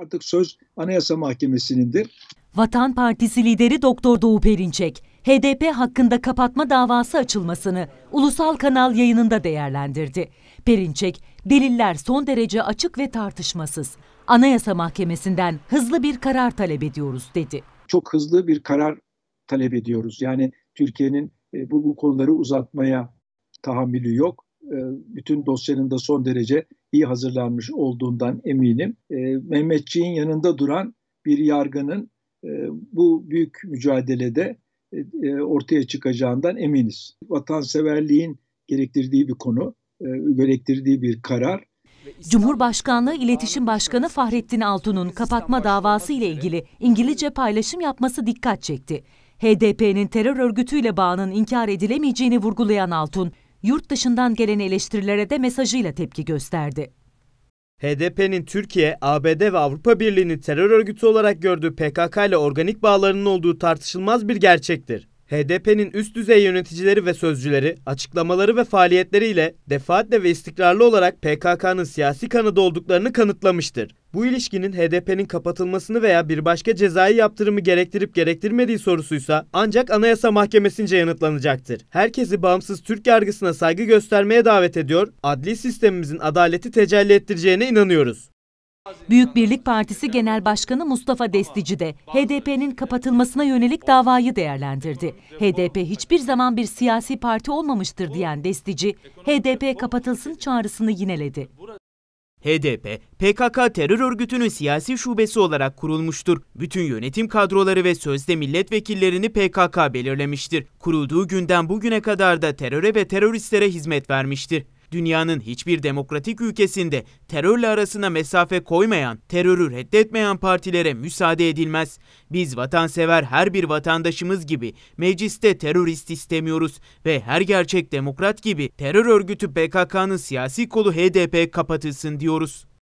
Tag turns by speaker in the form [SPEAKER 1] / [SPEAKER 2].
[SPEAKER 1] Artık söz Anayasa Mahkemesi'nindir.
[SPEAKER 2] Vatan Partisi lideri Doktor Doğu Perinçek, HDP hakkında kapatma davası açılmasını ulusal kanal yayınında değerlendirdi. Perinçek, deliller son derece açık ve tartışmasız. Anayasa Mahkemesi'nden hızlı bir karar talep ediyoruz dedi.
[SPEAKER 1] Çok hızlı bir karar talep ediyoruz. Yani Türkiye'nin e, bu, bu konuları uzatmaya tahammülü yok. E, bütün dosyanın da son derece iyi hazırlanmış olduğundan eminim. E, Mehmetçiğin yanında duran bir yargının e, bu büyük mücadelede ortaya çıkacağından eminiz. Vatanseverliğin gerektirdiği bir konu, gerektirdiği bir karar.
[SPEAKER 2] Cumhurbaşkanlığı İletişim Başkanı Fahrettin Altun'un kapatma davası ile ilgili İngilizce paylaşım yapması dikkat çekti. HDP'nin terör örgütüyle bağının inkar edilemeyeceğini vurgulayan Altun, yurt dışından gelen eleştirilere de mesajıyla tepki gösterdi.
[SPEAKER 3] HDP'nin Türkiye, ABD ve Avrupa Birliği'ni terör örgütü olarak gördüğü PKK ile organik bağlarının olduğu tartışılmaz bir gerçektir. HDP'nin üst düzey yöneticileri ve sözcüleri açıklamaları ve faaliyetleriyle defaatle ve istikrarlı olarak PKK'nın siyasi kanadı olduklarını kanıtlamıştır. Bu ilişkinin HDP'nin kapatılmasını veya bir başka cezai yaptırımı gerektirip gerektirmediği sorusuysa ancak Anayasa Mahkemesi'nce yanıtlanacaktır. Herkesi bağımsız Türk yargısına saygı göstermeye davet ediyor, adli sistemimizin adaleti tecelli ettireceğine inanıyoruz.
[SPEAKER 2] Büyük Birlik Partisi Genel Başkanı Mustafa Destici de HDP'nin kapatılmasına yönelik davayı değerlendirdi. HDP hiçbir zaman bir siyasi parti olmamıştır diyen Destici, HDP kapatılsın çağrısını yineledi.
[SPEAKER 4] HDP, PKK terör örgütünün siyasi şubesi olarak kurulmuştur. Bütün yönetim kadroları ve sözde milletvekillerini PKK belirlemiştir. Kurulduğu günden bugüne kadar da teröre ve teröristlere hizmet vermiştir dünyanın hiçbir demokratik ülkesinde terörle arasına mesafe koymayan, terörü reddetmeyen partilere müsaade edilmez. Biz vatansever her bir vatandaşımız gibi mecliste terörist istemiyoruz ve her gerçek demokrat gibi
[SPEAKER 1] terör örgütü PKK'nın siyasi kolu HDP kapatılsın diyoruz.